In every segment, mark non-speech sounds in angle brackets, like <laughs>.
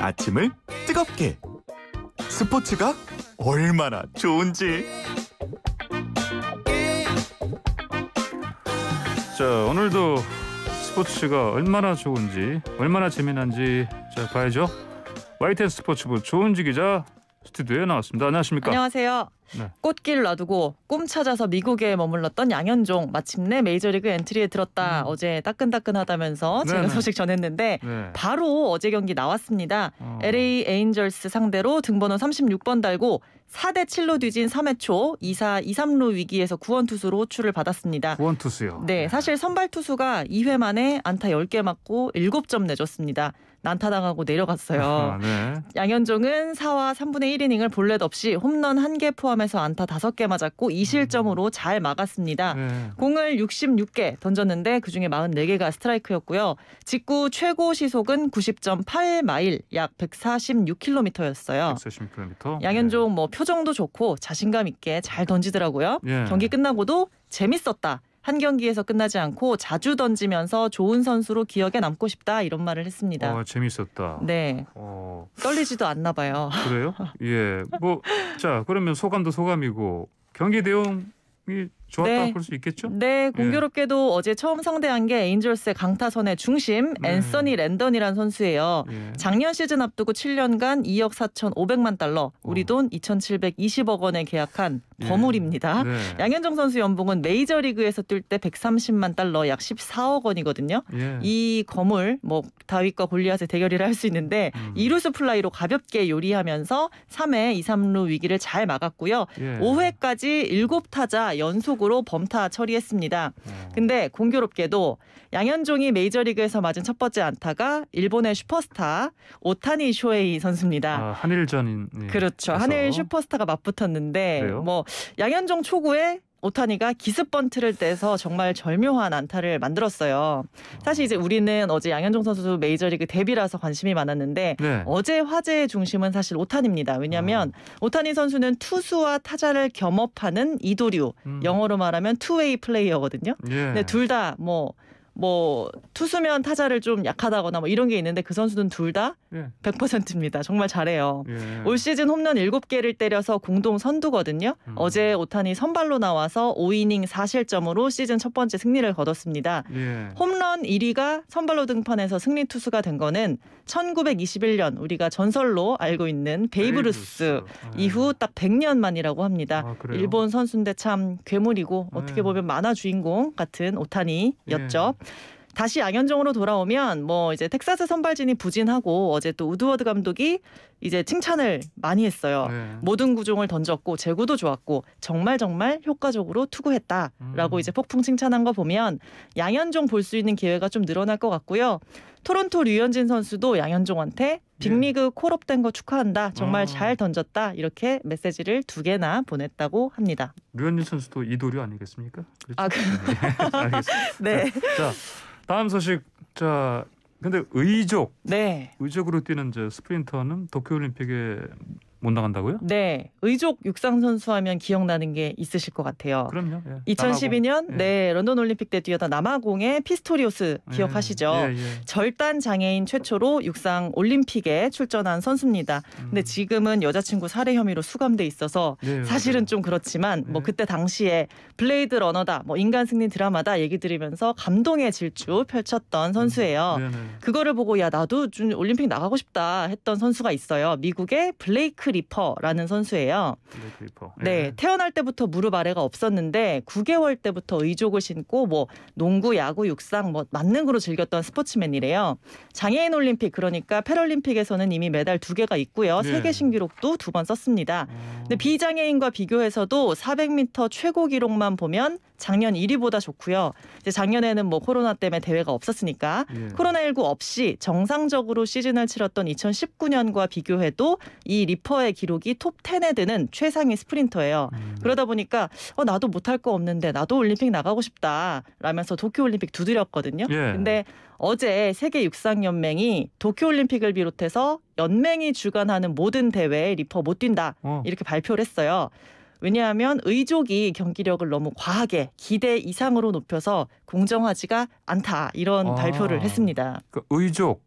아침을 뜨겁게 스포츠가 얼마나 좋은지 자 오늘도 스포츠가 얼마나 좋은지 얼마나 재미난지 자 봐야죠 YTN 스포츠부 조은지 기자 스튜디오에 나왔습니다. 안녕하십니까? 안녕하세요. 네. 꽃길 놔두고 꿈 찾아서 미국에 머물렀던 양현종 마침내 메이저리그 엔트리에 들었다. 음. 어제 따끈따끈하다면서 제가 소식 전했는데 네. 바로 어제 경기 나왔습니다. 어. LA 에인절스 상대로 등번호 36번 달고 4대 7로 뒤진 3회 초 2사 2, 3루 위기에서 구원 투수로 호출을 받았습니다. 구원 투수요. 네, 네. 사실 선발 투수가 2회 만에 안타 10개 맞고 7점 내줬습니다. 난타당하고 내려갔어요. <laughs> 아, 네. 양현종은 4와 3분의 1이닝을 볼넷 없이 홈런 1개 포함해서 안타 5개 맞았고 2실점으로 음. 잘 막았습니다. 네. 공을 66개 던졌는데 그중에 44개가 스트라이크였고요. 직구 최고 시속은 90.8마일 약 146km였어요. 146km. 양현종 네. 뭐 표정도 좋고 자신감 있게 잘 던지더라고요. 예. 경기 끝나고도 재밌었다. 한 경기에서 끝나지 않고 자주 던지면서 좋은 선수로 기억에 남고 싶다 이런 말을 했습니다. 어, 재밌었다. 네. 어... 떨리지도 않나 봐요. 그래요? 예. 뭐자 그러면 소감도 소감이고 경기 내용이 좋았다 네. 볼수 있겠죠? 네, 공교롭게도 예. 어제 처음 상대한 게 에인절스의 강타선의 중심 네. 앤서니 랜던이란 선수예요. 예. 작년 시즌 앞두고 7년간 2억 4천5백만 달러, 어. 우리 돈 2,720억 원에 계약한 예. 버물입니다. 예. 네. 양현종 선수 연봉은 메이저리그에서 뛸 때 130만 달러, 약 14억 원이거든요. 예. 이 거물 뭐 다윗과 골리앗의 대결이라 할 수 있는데 음. 이루스 플라이로 가볍게 요리하면서 3회 2, 3루 위기를 잘 막았고요. 5회까지 예. 7타자 연속 공격으로 범타 처리했습니다. 근데 공교롭게도 양현종이 메이저리그에서 맞은 첫 번째 안타가 일본의 슈퍼스타 오타니 쇼헤이 선수입니다. 아, 한일전 예, 그렇죠. 한일 슈퍼스타가 맞붙었는데 그래요? 뭐 양현종 초구에 오타니가 기습 번트를 떼서 정말 절묘한 안타를 만들었어요. 사실 이제 우리는 어제 양현종 선수 메이저리그 데뷔라서 관심이 많았는데 네. 어제 화제의 중심은 사실 오타니입니다. 왜냐하면 어. 아. 오타니 선수는 투수와 타자를 겸업하는 이도류, 음. 영어로 말하면 투웨이 플레이어거든요. 예. 근데 둘다뭐 뭐 투수면 타자를 좀 약하다거나 뭐 이런 게 있는데 그 선수는 둘 다 100%입니다. 예. 정말 잘해요. 예. 올 시즌 홈런 7개를 때려서 공동 선두거든요. 음. 어제 오타니 선발로 나와서 5이닝 4실점으로 시즌 첫 번째 승리를 거뒀습니다. 예. 홈런 홈런 1위가 선발로 등판해서 승리 투수가 된 거는 1921년 우리가 전설로 알고 있는 베이브루스 아, 이후 예. 딱 100년 만이라고 합니다. 아, 일본 선수인데 참 괴물이고 음. 어떻게 보면 만화 주인공 같은 오타니였죠. 예. 다시 양현종으로 돌아오면 뭐 이제 텍사스 선발진이 부진하고 어제 또 우드워드 감독이 이제 칭찬을 많이 했어요. 네. 모든 구종을 던졌고 제구도 좋았고 정말 정말 효과적으로 투구했다라고 음. 이제 폭풍 칭찬한 거 보면 양현종 볼 수 있는 기회가 좀 늘어날 것 같고요. 토론토 류현진 선수도 양현종한테 네. 빅리그 콜업된 거 축하한다. 정말 아. 잘 던졌다. 이렇게 메시지를 두 개나 보냈다고 합니다. 류현진 선수도 이도류 아니겠습니까? 그렇죠? 아, 그... 네. <laughs> 알겠습니다. 네. 자, 다음 소식 자 근데 의족 네. 의족으로 뛰는 이제 스프린터는 도쿄올림픽에 못 나간다고요? 네. 의족 육상 선수 하면 기억나는 게 있으실 것 같아요. 그럼요. 예. 2012년 남 네, 예. 런던 올림픽 때 뛰었던 남아공의 피스토리오스 예. 기억하시죠? 예, 예. 절단 장애인 최초로 육상 올림픽에 출전한 선수입니다. 음. 근데 지금은 여자친구 살해 혐의로 수감돼 있어서 예, 예 사실은 좀 그렇지만 뭐 그때 당시에 블레이드 러너다, 뭐 인간 승리 드라마다 얘기 들으면서 감동의 질주 펼쳤던 선수예요. 음. 네, 네. 그거를 보고 야 나도 좀 올림픽 나가고 싶다 했던 선수가 있어요. 미국의 블레이크 레이크 리퍼라는 선수예요. 레이크 리퍼. 네. 예. 네, 태어날 때부터 무릎 아래가 없었는데 9개월 때부터 의족을 신고 뭐 농구, 야구, 육상 뭐 만능으로 즐겼던 스포츠맨이래요. 장애인 올림픽 그러니까 패럴림픽에서는 이미 메달 두개가 있고요. 네. 세계 신기록도 두 번 썼습니다. 어... 근데 비장애인과 비교해서도 400m 최고 기록만 보면 작년 1위보다 좋고요. 이제 작년에는 뭐 코로나 때문에 대회가 없었으니까 예. 코로나19 없이 정상적으로 시즌을 치렀던 2019년과 비교해도 이 리퍼의 기록이 톱 10에 드는 최상위 스프린터예요. 음. 네. 그러다 보니까 어, 나도 못할 거 없는데 나도 올림픽 나가고 싶다 라면서 도쿄올림픽 두드렸거든요. 예. 근데 어제 세계 육상 연맹이 도쿄 올림픽을 비롯해서 연맹이 주관하는 모든 대회에 리퍼 못 뛴다 어. 이렇게 발표를 했어요. 왜냐하면 의족이 경기력을 너무 과하게 기대 이상으로 높여서 공정하지가 않다 이런 아, 발표를 했습니다. 그 의족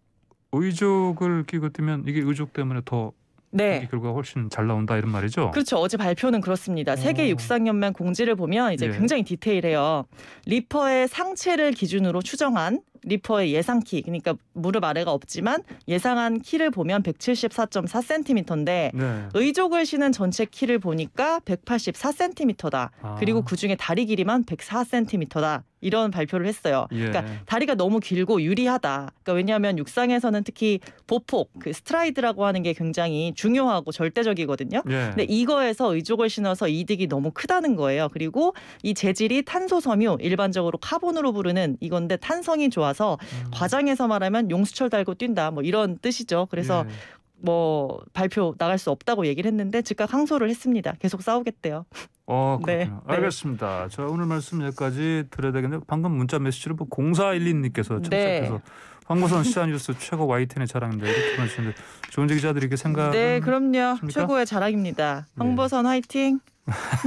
의족을 끼고 뜨면 이게 의족 때문에 더 네. 결과 훨씬 잘 나온다 이런 말이죠. 그렇죠. 어제 발표는 그렇습니다. 오. 어. 세계 육상연맹 공지를 보면 이제 예. 굉장히 디테일해요. 리퍼의 상체를 기준으로 추정한 리퍼의 예상 키, 그러니까 무릎 아래가 없지만 예상한 키를 보면 174.4cm인데 네. 의족을 신은 전체 키를 보니까 184cm다. 아. 그리고 그 중에 다리 길이만 104cm다. 이런 발표를 했어요. 예. 그러니까 다리가 너무 길고 유리하다. 그러니까 왜냐하면 육상에서는 특히 보폭, 그 스트라이드라고 하는 게 굉장히 중요하고 절대적이거든요. 예. 근데 이거에서 의족을 신어서 이득이 너무 크다는 거예요. 그리고 이 재질이 탄소 섬유, 일반적으로 카본으로 부르는 이건데 탄성이 좋아서 나와서 음. 과장해서 말하면 용수철 달고 뛴다 뭐 이런 뜻이죠. 그래서 예. 뭐 발표 나갈 수 없다고 얘기를 했는데 즉각 항소를 했습니다. 계속 싸우겠대요. 어, <laughs> 네. 네. 알겠습니다. 네. 저 오늘 말씀 여기까지 드려야 되겠는데 방금 문자 메시지로 뭐 0412님께서 참석해서 네. 황보선 시사뉴스 최고 YTN의 자랑인데 이렇게 보내데 좋은 기자들이 이렇게 생각 네, 그럼요. 십니까? 최고의 자랑입니다. 예. 황보선 화이팅.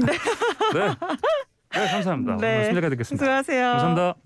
네. <laughs> 네. 네, 감사합니다. <laughs> 네. 오늘 순례가 듣겠습니다. 수고하세요. 감사합니다.